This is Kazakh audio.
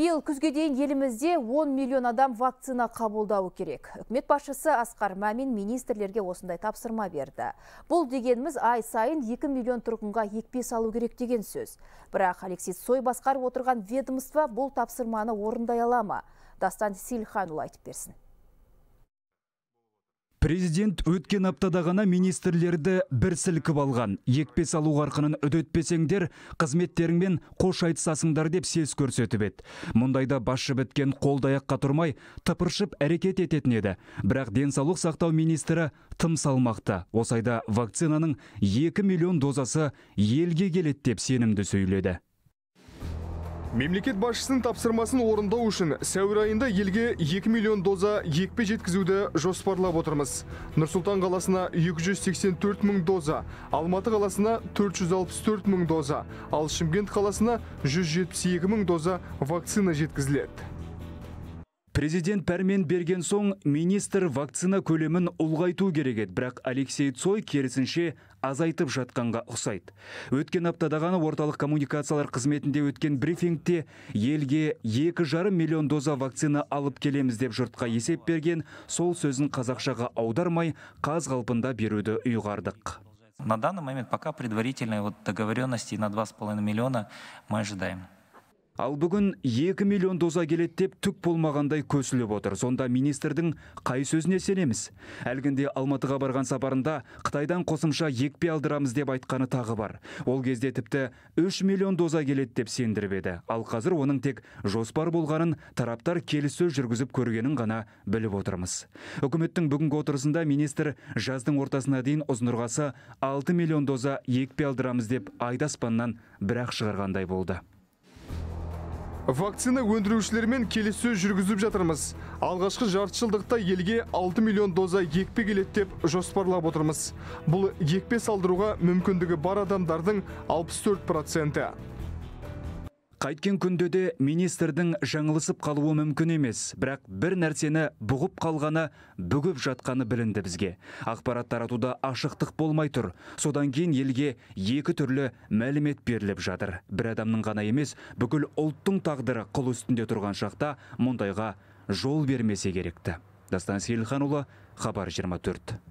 Биыл күзге дейін елімізде 10 миллион адам вакцина қабылдауы керек. Үкімет басшысы Асқар Мәмин министрлерге осындай тапсырма берді. Бұл дегеніміз ай сайын 2 миллион тұрғынға екпе салу керек деген сөз. Бірақ Алексей Сой басқарып отырған ведомство бұл тапсырманы орындай ала ма? Дастан сейілханұлы айтып берсін президент өткен аптада ғана министрлерді бір сілкіп алған екпе салу қарқынын үдетпесеңдер қызметтеріңмен қош айтысасыңдар деп сес көрсетіп еді мұндайда басшы біткен қолды аяққа тұрмай тыпыршып әрекет ететін еді бірақ денсаулық сақтау министрі тым салмақты осы айда вакцинаның екі миллион дозасы елге келеді деп сенімді сөйледі мемлекет басшысының тапсырмасын орындау үшін сәуір айында елге 2 миллион доза екпе жеткізуді жоспарлап отырмыз нұр қаласына 284 мүн доза алматы қаласына 464 мүн доза ал шымкент қаласына 172 мүн доза вакцина жеткізіледі Президент пәрмен берген соң министр вакцина көлемін ұлғайту керек еді, бірақ Алексей Цой керісінше азайтып жатқанға ұқсайды. Өткен аптада орталық коммуникациялар қызметінде өткен брифингте елге 2,5 миллион доза вакцина алып келеміз деп жұртқа есеп берген, сол сөзін қазақшаға аудармай, қаз қалпында беруді ұйғардық. На данный момент пока предварительной вот договоренности на 2,5 миллиона мы ожидаем ал бүгін 2 миллион доза келеді деп түк болмағандай көсіліп отыр сонда министрдің қай сөзіне сенеміз әлгінде алматыға барған сапарында қытайдан қосымша екпе алдырамыз деп айтқаны тағы бар ол кезде тіпті 3 миллион доза келеді деп сендіріп еді ал қазір оның тек жоспар болғанын тараптар келіссөз жүргізіп көргенін ғана біліп отырмыз үкіметтің бүгінгі отырысында министр жаздың ортасына дейін ұзынұрғасы 6 миллион доза екпе алдырамыз деп айдаспаннан бірақ шығарғандай болды вакцина өндірушілермен келіссөз жүргізіп жатырмыз алғашқы жарты елге 6 миллион доза екпе келеді деп жоспарлап отырмыз бұл екпе салдыруға мүмкіндігі бар адамдардың 64 проценті қайткен күнде де министрдің жаңылысып қалуы мүмкін емес бірақ бір нәрсені бұғып қалғаны бүгіп жатқаны білінді бізге ақпарат таратуда ашықтық болмай тұр содан кейін елге екі түрлі мәлімет беріліп жатыр бір адамның ғана емес бүкіл ұлттың тағдыры қыл үстінде тұрған шақта мұндайға жол бермесе керекті. дастан сейілханұлы хабар 24